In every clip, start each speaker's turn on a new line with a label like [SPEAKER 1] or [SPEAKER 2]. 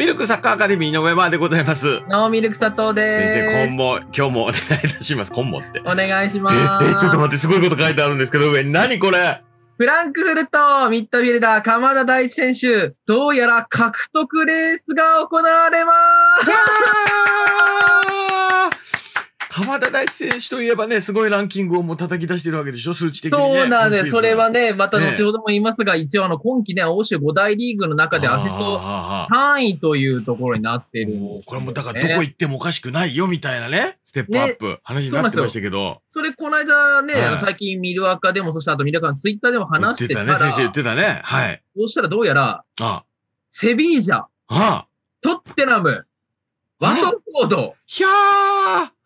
[SPEAKER 1] ミルクサッカーアカデミーの上までございます。
[SPEAKER 2] ノーミルク佐藤です。先生、今
[SPEAKER 1] 後、今日もお願いいたします。今後って。
[SPEAKER 2] お願いします。え、ちょっと
[SPEAKER 1] 待って、すごいこと書いてあるんですけど、上、何これ
[SPEAKER 2] フランクフルト、ミッドフィルダー、鎌田大地選手、どうやら獲得レースが行われます。
[SPEAKER 1] 鎌田大地選手といえばね、すごいランキングをもう叩き出してるわけでしょ、数値的に、ね、そうなんで、す、それはね、また後ほど
[SPEAKER 2] も言いますが、ね、一応あの、今季ね、欧州5大リーグの中でアシスト3位というところになってる、ね、これもだから、どこ行ってもおかしくないよ、みたいなね。ステップアップ、話になってましたけど。それ、この間ね、はい、最近、ミルアカでも、そしてあとミルアカのツイッターでも話してたら。先生言ってたね。はい。そうしたらどうやら、あセビージャ、あトッテナム、ワトフォード、ひゃー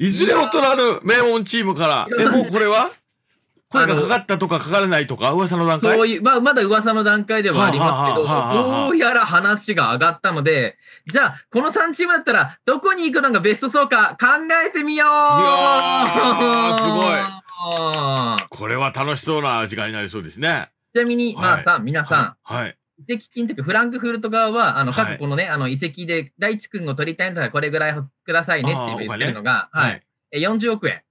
[SPEAKER 1] いずれ大人る名門チームから、え、もうこれは 声がかかったとかかからないとか、噂の段階そういう、
[SPEAKER 2] まあ、まだ噂の段階ではありますけど、どうやら話が上がったので、じゃあ、この3チームだったら、どこに行くのがベストそうか考えてみよういやー
[SPEAKER 1] これは楽しそうな時間
[SPEAKER 2] になりそうですね。ちなみに、まあさん、皆さん、はい。移籍金というか、フランクフルト側は、あの、過去このね、はい、あの、移籍で、大地君を取りたいんだったらこれぐらいくださいねって言ってるのが、ね、はい。え、40億円。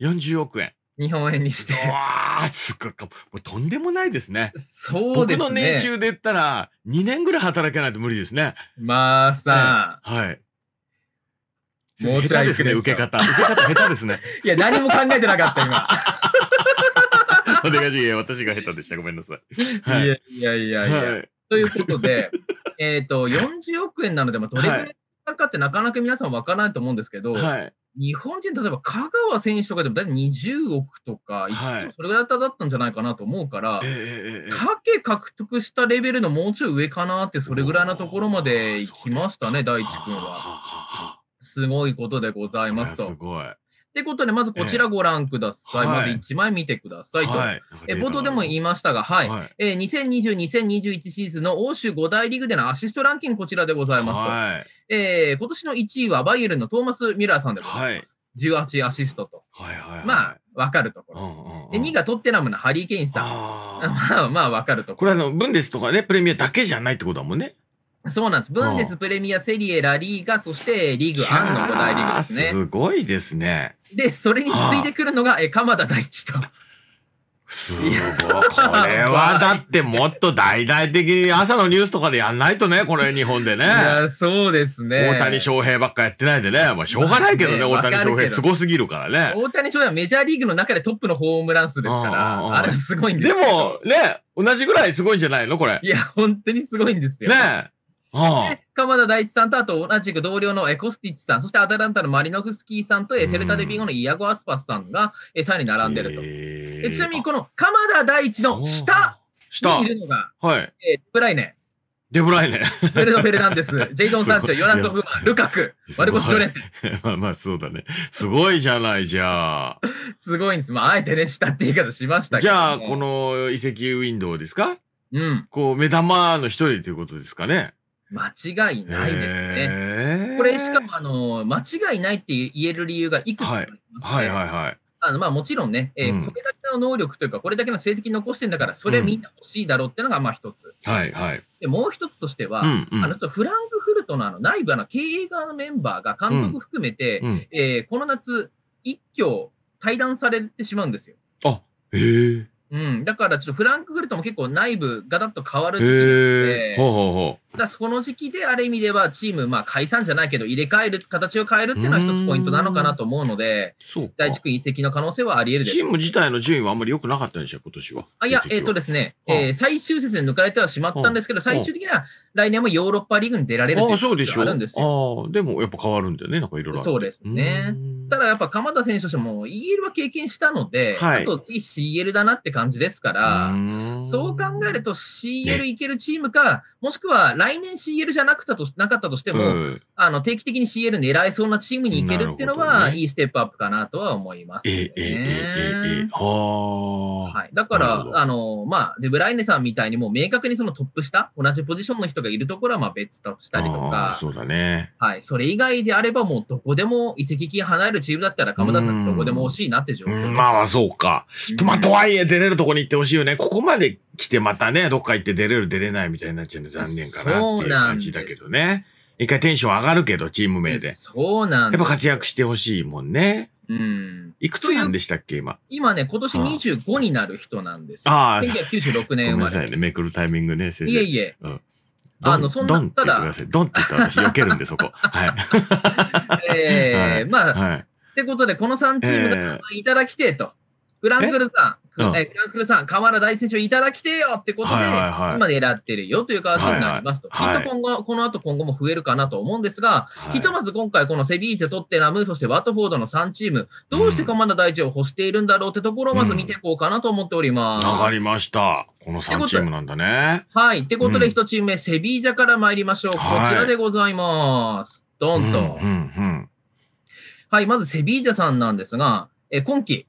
[SPEAKER 2] 40億円。日本円にして。
[SPEAKER 1] わあ、すごい。もうとんでもないですね。そうですね。僕の年収で言ったら、2年ぐらい働けないと無理ですね。まあさ、あ、い、はい。もうちょいですね、受け方。
[SPEAKER 2] 受け方下手ですね。いや、何も考えてなかった、今。しい。私が下手でした。ごめんなさい。はい、いや
[SPEAKER 1] いやいやいや。はい、
[SPEAKER 2] ということで、えっと、40億円なので、どれぐらいかってなかなか皆さん分からないと思うんですけど、はい、日本人、例えば香川選手とかでも大体20億とか、はい、それぐらいだったんじゃないかなと思うから、
[SPEAKER 1] え
[SPEAKER 2] ー、かけ獲得したレベルのもうちょい上かなって、それぐらいのところまで行きましたね、大地君は。すごいことでございますと。すごい。ってことで、まずこちらご覧ください。えー、まず1枚見てくださいと。はい、え冒頭でも言いましたが、はい。はい、えー、2020、2021シーズンの欧州5大リーグでのアシストランキングこちらでございますと。はい、えー、今年の1位はバイエルンのトーマス・ミュラーさんでございます。はい、18アシストと。はいはいはい、まあ、わかるところ、2位で。がトッテナムのハリー・ケイン
[SPEAKER 1] さん。あ まあ、まあ、わかるところ。これあの、ブンデスとかね、プレミアだけじゃないってことだもんね。そうなんです。ブンデス、
[SPEAKER 2] プレミア、セリエ、ラリーガ、そしてリーグアンの5大リーグですね。す
[SPEAKER 1] ごいですね。
[SPEAKER 2] で、それに次いでくるのが、え鎌田大地と。すごい。こ
[SPEAKER 1] れはだってもっと大々的に朝のニュースとかでやんないとね、これ日本でね。いや、そうですね。大谷翔平ばっかやってないでね。まあしょうがないけどね、大谷翔平すごすぎるからね。
[SPEAKER 2] 大谷翔平はメジャーリーグの中でトップのホームラン数ですから、あれすごい
[SPEAKER 1] んですでもね、同じぐらいすごいんじゃないのこれ。
[SPEAKER 2] いや、本当にすごいんですよ。ね
[SPEAKER 1] 鎌
[SPEAKER 2] 田大地さんと、あと同じく同僚のエコスティッチさん、そしてアタランタのマリノフスキーさんと、セルタデビンゴのイアゴ・アスパスさんが3位に並んでると。えちなみに、この鎌田大地の下にいるのが、はい、えー、ブライネ。デブライネ。ェルド・フェルナンデス、ジェイドン・サンチョ、ヨナソ・フマン、ルカク、ワルコス・ジョレンテ。
[SPEAKER 1] まあまあ、そうだね。すごいじゃない、じゃあ。
[SPEAKER 2] すごいんです。まあ、あえてね、したって言い方しましたけど、ね、じゃあ、こ
[SPEAKER 1] の移籍ウィンドウですかうん。こう、目玉の一人ということですかね。
[SPEAKER 2] 間違いないですね。これしかもあの間違いないって言える理由がいくつかあります、はい、はいはいあのまあもちろんね、えー、うん、これだけの能力というか、これだけの成績残してるんだから、それみんな欲しいだろうっていうのがまあ一つ、うん、はいはい、でもう一つとしては、あのフランクフルトのあの内部の経営側のメンバーが監督含めて、うんうん、えー、この夏、一挙退団されてしまうんですよ。
[SPEAKER 1] あへえ。
[SPEAKER 2] うん、だからちょっとフランクフルトも結構内部がだっと変わる時期で、ほうほうほうだその時期である意味ではチーム、まあ、解散じゃないけど入れ替える形を変えるっていうのは一つポイントなのかなと思うので第一区移籍の可能性はあり得るチーム自体の順位はあんまり良くなかったんでしょう今年はあいやえっ、とですね、えー、最終節に抜かれてはしまったんですけど最終的には来年もヨーロッパリーグに出られるっていうことがあるんで
[SPEAKER 1] すよあでもやっぱ変わるんだよねなんかいろいろそうですね
[SPEAKER 2] ただやっぱ鎌田選手としても EL は経験したので、はい、あと次 CL だなって感じですからそう考えると CL いけるチームかもしくは来来年 CL じゃなくたとなかったとしても、うん、あの定期的に CL 狙えそうなチームに行けるっていうのは、ね、いいステップアップかなとは思います、ね。ええええはい、だから、あの、まあ、デブライネさんみたいにもう明確にそのトップ下、同じポジションの人がいるところはまあ別としたりとか、そ
[SPEAKER 1] うだね。
[SPEAKER 2] はい、それ以外であればもうどこでも移籍金離れるチームだったら、鎌田さんどこでも欲しいなって状況、うんま
[SPEAKER 1] あまあそうか。まあとはいえ出れるとこに行ってほしいよね。ここまで来てまたね、どっか行って出れる出れないみたいになっちゃうん
[SPEAKER 2] で残念かなっていう感じだけ
[SPEAKER 1] どね。一回テンション上がるけど、チーム名で。
[SPEAKER 2] そうなんやっぱ活
[SPEAKER 1] 躍してほしいもんね。
[SPEAKER 2] うん。
[SPEAKER 1] いくつなんでしたっけ、今。
[SPEAKER 2] 今ね、今年25になる人なんですよ。ああ。1996年生まれ。ごめんなさい
[SPEAKER 1] ね、めくるタイミングね、先生。いえいえ。うん。
[SPEAKER 2] あの、そんな、た
[SPEAKER 1] だ。ドンって言ったら私、避けるんで、そこ。はい。
[SPEAKER 2] ええ まあ、ってことで、この3チームがいただきてと。フランクルさん、えフランクルさん、河原大選手をいただきてよってことで、今狙ってるよという形になりますと。きっと今後、この後今後も増えるかなと思うんですが、ひとまず今回このセビーチェ、トッテナム、そしてワトフォードの3チーム、どうして河原大地を欲しているんだろうってところをまず見ていこうかなと思っております。わ、かり
[SPEAKER 1] ました。この3チームなんだね。
[SPEAKER 2] はい。ってことで1チーム目、セビージャから参りましょう。こちらでございます。ドンと。はい。まずセビージャさんなんですが、え今季、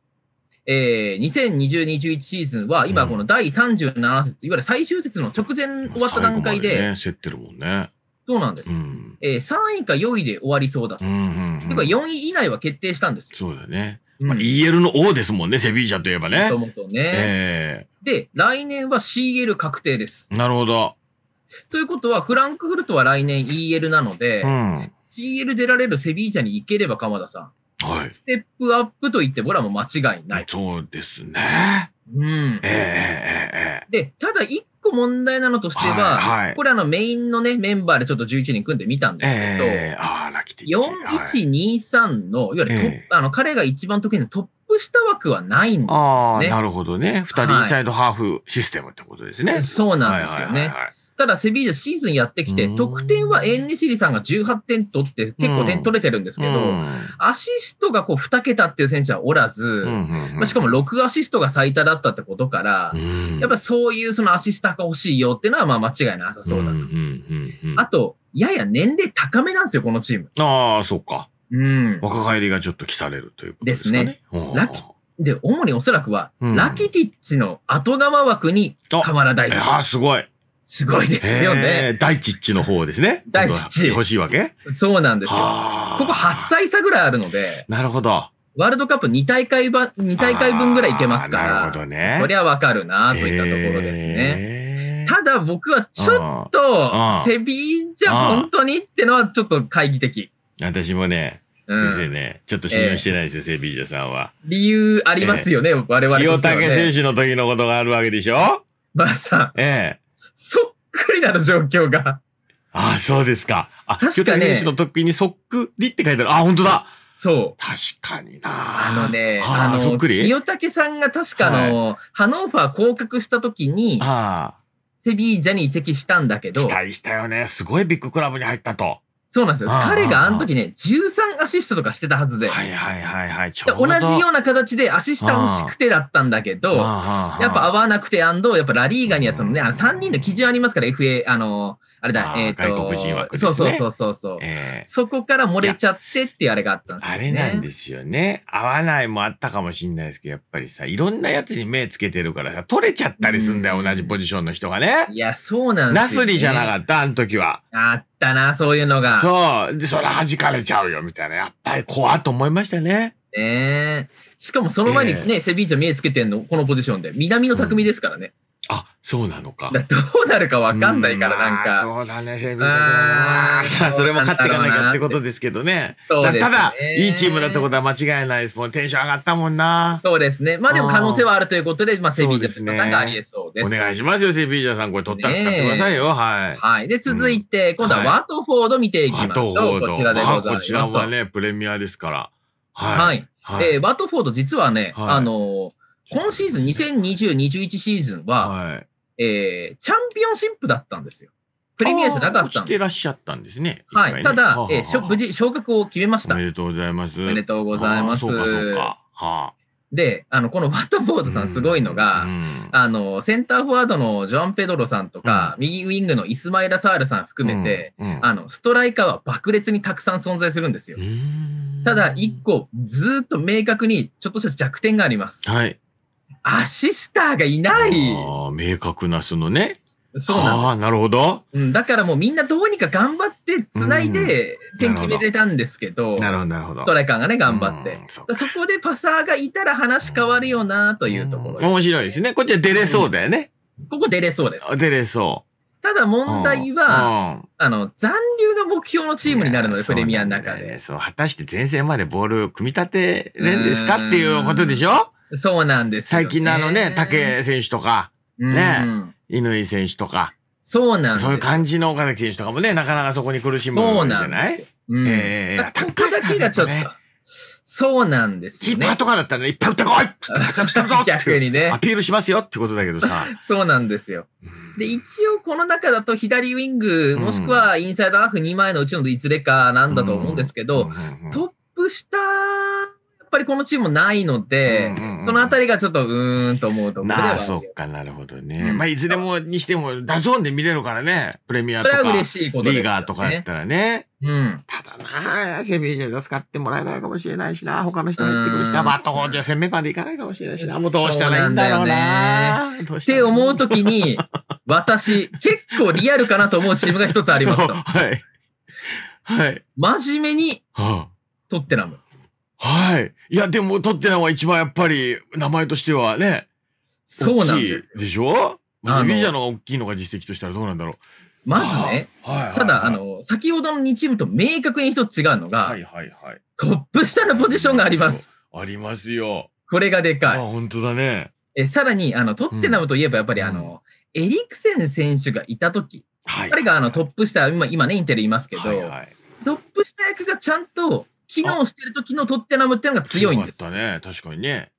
[SPEAKER 2] えー、2020-21シーズンは、今この第37節、うん、いわゆる最終節の直前終わった段階で、競ってるもんね。そうなんです、うん、えー、3位か4位で終わりそうだと。うんうんうん、というか4位以内は決定したんですそうだね。
[SPEAKER 1] まあ、EL の王ですもんね、セビージャといえばね。もとね、えー。
[SPEAKER 2] で、来年は CL 確定です。
[SPEAKER 1] なるほど。
[SPEAKER 2] ということは、フランクフルトは来年 EL なので、うん、CL 出られるセビージャに行ければ、鎌田さん。はい、ステップアップと言ってもこれはもう間違いない。そうですね。うん。ええー、で、ただ一個問題なのとしては、はいはい、これあのメインのね、メンバーでちょっと11人組んでみたんですけど、えー、あラキ4123の、いわゆるトップ、えー、あの彼が一番得意なトップッ枠はないんですよね。なるほどね。2人インサイドハーフシステムってことですね。はい、そうなんですよね。はいはいはいはいただセビージャシーズンやってきて、得点はエンネシリさんが18点取って結構点取れてるんですけど、アシストがこう2桁っていう選手はおらず、まあ、しかも6アシストが最多だったってことから、やっぱそういうそのアシスターが欲しいよっていうのはまあ間違いなさそうだと。あと、やや年齢高めなんですよ、このチーム。ああ、そっか。うん。若返りがちょっと来されるということですかね。ですね。で、主におそらくは、ラキティッチの後釜枠に、河原大地。あ、すごい。すごいですよね。
[SPEAKER 1] 大一っちの方です
[SPEAKER 2] ね。大一っち。欲しいわけそうなんですよ。ここ8歳差ぐらいあるので。なるほど。ワールドカップ2大会ば、2大会分ぐらいいけますから。なるほどね。そりゃわかるなといったところですね。ただ僕はちょっと、セビーじゃ本
[SPEAKER 1] 当にってのはちょっと懐疑的。私もね、先生ね、ちょっと信用してないですよ、セビージャさんは。
[SPEAKER 2] 理由ありますよね、我々清武選手
[SPEAKER 1] の時のことがあるわけでしょまさん。ええ。そっくりなの、状況が。ああ、そうですか。あ、確かに、ね。選手の得意にそっくりって書いてある。あ、本当だ。そう。確かに
[SPEAKER 2] なあのね、あの、そっくり清武さんが確かの、はい、ハノーファー降格した時に、セビージャに移籍したんだけど。期待したよね。すごいビッグクラブに入ったと。そうなんですよ。彼があの時ね、13アシストとかしてたはずで。はいはいはいはい。同じような形でアシスタ欲しくてだったんだけど、やっぱ合わなくて、アンド、やっぱラリーガにはそのね、あの3人の基準ありますから、FA、あの、あれだ、えっ、と、外国人枠、そうそうそうそうそう、えー、そこから漏れちゃってっていうあれがあったんですよね。あれなんで
[SPEAKER 1] すよね。合わないもあったかもしれないですけど、やっぱりさ、いろんなやつに目つけてるからさ、取れちゃったりすんだよ、同じポジションの人がね。いや、そうなんですよ、ね。ナスリじゃなかった、あの時は。
[SPEAKER 2] あったな、そういうのが。そう。で、それ弾かれちゃうよ、みたいな。やっぱり怖っと思いましたね。ええ。しかもその前にね、えー、セビーチャ見えつけてんの、このポジションで。南の匠ですからね。うんあ、そうなのか。どうなるかわかんないから、なんか。う
[SPEAKER 1] んまあ、そうだね、ヘビーさあ、それも勝っていかなきゃってことですけどね。そうねただ、いいチームだったことは間
[SPEAKER 2] 違いないですもうテンション上がったもんな。そうですね。まあでも可能性はあるということで、まあセビージャさんなんかありえ
[SPEAKER 1] そうです。お願いしますよ、セビージャさん。これ取ったら使ってくださいよ。
[SPEAKER 2] はい。はい。で、続いて、今度はワートフォード見ていきましょう。ード。こちらでございます、こちらはね、
[SPEAKER 1] プレミアですから。は
[SPEAKER 2] い。はい、えー、ワートフォード実はね、はい、あのー今シーズン、2020、21シーズンは、はい、えー、チャンピオンシップだったんですよ。
[SPEAKER 1] プレミアじゃなかったんで。てらっしゃったんですね。はい。ね、ただ、ははえー、
[SPEAKER 2] 無事、昇格を決めました。おめでとうございます。おめでとうございます。そうか、そうか。はあ。で、あの、このワットフォードさんすごいのが、あの、センターフォワードのジョアン・ペドロさんとか、うん、右ウィングのイスマイラ・サールさん含めて、あの、ストライカーは爆裂にたくさん存在するんですよ。ただ、一個、ずっと明確に、ちょっとした弱点があります。はい。アシスターがいない。ああ、明確なそのね。そうああ、なるほど、うん。だからもうみんなどうにか頑張ってつないで点決めれたんですけど、なるほど、なるほど。ストライカーがね、頑張って。そこでパサーがいたら話変わるよなというところ、ね、面白いですね。こっちは出れそ
[SPEAKER 1] うだよね。うん、ここ出れそうです。出れそう。
[SPEAKER 2] ただ問題は、
[SPEAKER 1] あの、残留が目標のチームになるので、プレミアの中で。そう、果たして前線までボール組み立てれんですかっていうことでしょそうなんですよ、ね、最近のあのね、竹選手とか、ね、乾選手とか。そうなんです。そういう感じの岡崎選手とかもね、なかなかそこに苦しむんじゃないうん、ええー、高崎がちょっと。そうなんです、ね。キーパーとかだったら、いっぱい打ってこい活躍してぞ逆にね。アピールしますよってことだけど
[SPEAKER 2] さ。そうなんですよ。で、一応この中だと左ウィング、もしくはインサイドハーフ2枚のうちのいずれかなんだと思うんですけど、トップ下ぱりこのチームないので、そのあたりがちょっとうーんと思うところではああ、そっ
[SPEAKER 1] か、なるほどね。うん、まあ、いずれもにしても、ダゾーンで見れるからね、プレミアとか、それは嬉しいことです、ね、リーガーとかやったらね。うん、ただなセビージャで使ってもらえないかもしれないしな、他の
[SPEAKER 2] 人が行ってくるしな、バットコーチは戦目までいかないかもしれないしな、もうどうしたらいいんだろう
[SPEAKER 1] な。う
[SPEAKER 2] って思うときに、私、結構リアルかなと思うチームが一つありますと。はい。はい。真面目に、はあ、トッテナム。は
[SPEAKER 1] い。いや、でも、トッテナムは一番やっぱり、名前としてはね。そうなんですでしょまあ、ビジャの大きいのが実績としたらどうなんだろう。まずね、ただ、あの、
[SPEAKER 2] 先ほどの2チームと明確に一つ違うのが、はいはいはい。トップ下のポジションがあります。ありますよ。これがでかい。あ、本当だね。え、さらに、あの、トッテナムといえばやっぱり、あの、エリクセン選手がいた時、はい、彼があのトップ下、今、今ね、インテルいますけど、はいはい、トップ下役がちゃんと機能してる時のトッテナムっていうのが強いんで
[SPEAKER 1] す。かったね、確かに
[SPEAKER 2] ね。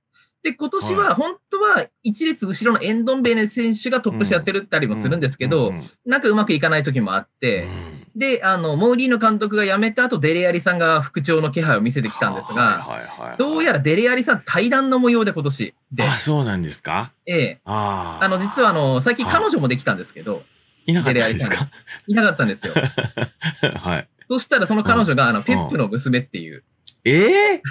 [SPEAKER 2] で、今年は本当は一列後ろのエンドンベネ選手がトップしやってるったりもするんですけど、なんかうまくいかない時もあって、うん、で、あの、モーリーの監督が辞めた後、デレアリさんが復調の気配を見せてきたんですが、どうやらデレアリさん対談の模様で今年で。あ、そうなんですかええ。ああの、実はあの、最近彼女もできたんですけど、いなかったんですかいなかったんですよ。はい。そしたらその彼女が、あの、ペップの娘っていう。ええ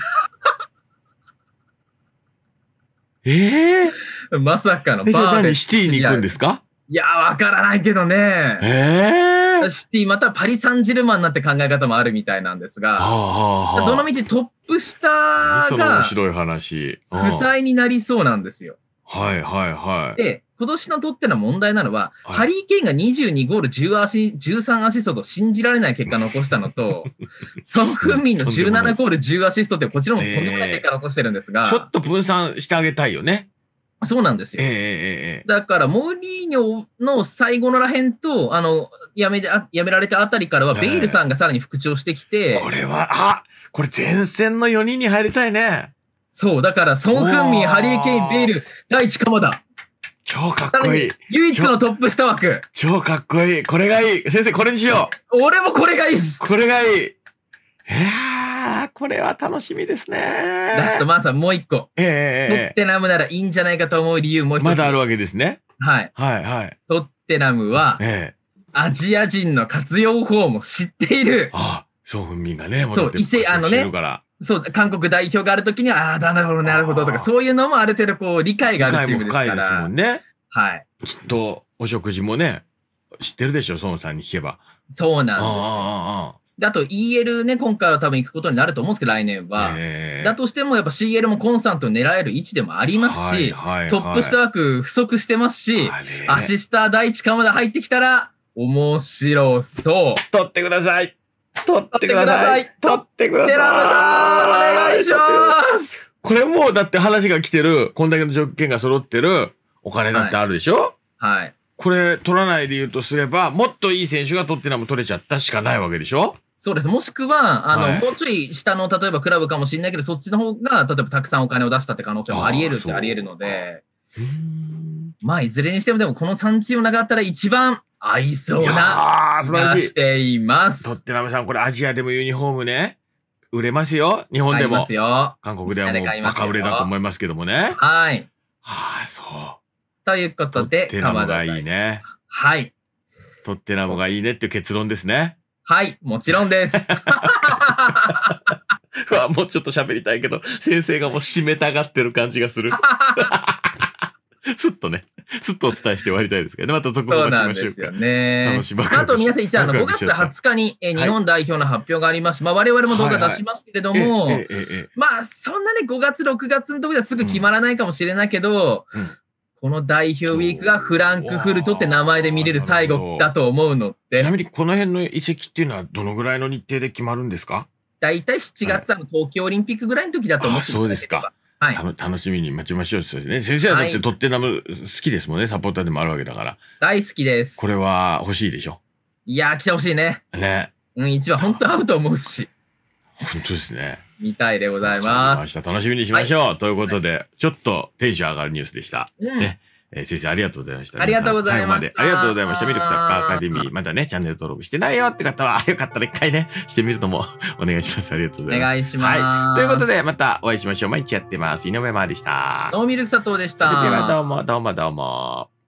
[SPEAKER 2] ええまさかのパーフェクシティに行くんですかいや、わからないけどね。ええシティ、またパリ・サンジェルマンなんて考え方もあるみたいなんですが、は
[SPEAKER 1] あはあ、どのみ
[SPEAKER 2] ちトップ下そ面が白
[SPEAKER 1] い話。負債になりそうなんです
[SPEAKER 2] よ。はいはいはい。で、今年のとっての問題なのは、はい、ハリー・ケインが22ゴール10アシ13アシストと信じられない結果残したのと、ソン・フンミンの17ゴール10アシストって、こちらもとんでもない結果残してるんですが、えー、ちょっと分散してあげたいよね。そうなんですよ。えー、だから、モーリーニョの最後のらへんと、あの、やめやめられたあたりからは、ベイルさんがさらに復調してきて、えー、これは、あこれ前線の4人に入りたい
[SPEAKER 1] ね。そう、だから、ソン・フンミン、ハリー・ケイン、ベイル、第一鎌田。超かっこいい。唯一のトップ下枠。超かっこいい。これがいい。先生、これにしよ
[SPEAKER 2] う。俺もこれがいいです。これがいい。えやこれは楽しみですね。ラスト、マーさん、もう一個。ええー。トッテナムならいいんじゃないかと思う理由もう一つ。まだあるわけですね。はい。はい、はい。トッテナムは、ええアジア人の活用法も知っている。ああ
[SPEAKER 1] そう、みんなね、そう、伊勢、
[SPEAKER 2] あのね、そう韓国代表があるときには、ああ、なるほど、なるほどとか、そういうのもある程度こう理解があるチームですから。理解も深いですもんね。はい。きっと、お食事もね、知ってるでしょ、孫さんに聞けば。そうなんですよ。あと EL ね、今回は多分行くことになると思うんですけど、来年は。だとしても、やっぱ CL もコンスタント狙える位置でもありますし、はいはいはい、トップ不足してますし、アシスター第一かまで入ってきたら、面白そう。取ってください。取ってください。
[SPEAKER 1] 取ってください。寺山さん、お願いしますこれもうだって話が来てる、こんだけの条件が揃ってるお金だってあるでしょ、はい、はい。これ取らない理由とすれば、もっといい選手が取ってのも取れちゃったしか
[SPEAKER 2] ないわけでしょそうです。もしくは、あの、はい、もうちょい下の、例えばクラブかもしれないけど、そっちの方が、例えばたくさんお金を出したって可能性もあり得るってあり得るので、まあ、いずれにしても、でもこの3チームの中だったら一番合いそうな素晴らしてい
[SPEAKER 1] ます。とッテナムさん、これアジアでもユニフォームね、売れますよ。日本でも。韓国ではもうバカ売れだと思いますけどもね。
[SPEAKER 2] はい。はあ、そう。ということで、トッテナムが
[SPEAKER 1] いいね。はい。トッテナムがいいねっていう結論ですね。はい、もちろんです。もうちょっと喋りたいけど、先生がもう締めたがってる感じがする。すっとね、すっとお伝えして終わりたいですけど、またそこを待ちましょうか。ね、あと皆さん、一応あの5月20
[SPEAKER 2] 日に、え日本代表の発表がありまして、はい、まあ我々も動画出しますけれども、まあそんなね、5月、6月のところではすぐ決まらないかもしれないけど、この代表ウィークがフランクフルトって名前で見れる最後だと思うので。ちなみにこの辺の移籍っていうのはどのぐらいの日程で決まるんですか大体7月、は東京オリンピックぐらいの時だと思ってそう
[SPEAKER 1] ですか。はい、楽しみに待ちましょうですね。先生はだってとってナ好きですもんね、はい、サポーターでもあるわけだから。
[SPEAKER 2] 大好きです。
[SPEAKER 1] これは欲しいでしょ。
[SPEAKER 2] いや来てほしいね。ね。うん、一番本当合うと思うし。
[SPEAKER 1] 本当ですね。
[SPEAKER 2] みたいでございます。
[SPEAKER 1] 明日楽しみにしましょう。はい、ということで、ちょっとテンション上がるニュースでした。うん、ね。えー、先生ありがとうございました。ありがとうございました。までありがとうございました。ミルクサッカーアカデミー、まだね、チャンネル登録してないよって方は、よかったら一回ね、してみるとも お願いします。ありがとうございます。お願いします。はい。ということで、またお会いしましょう。毎日やってます。井上真でした。どうもミ
[SPEAKER 2] ルク佐藤でした。ではどう
[SPEAKER 1] もどうもどうも。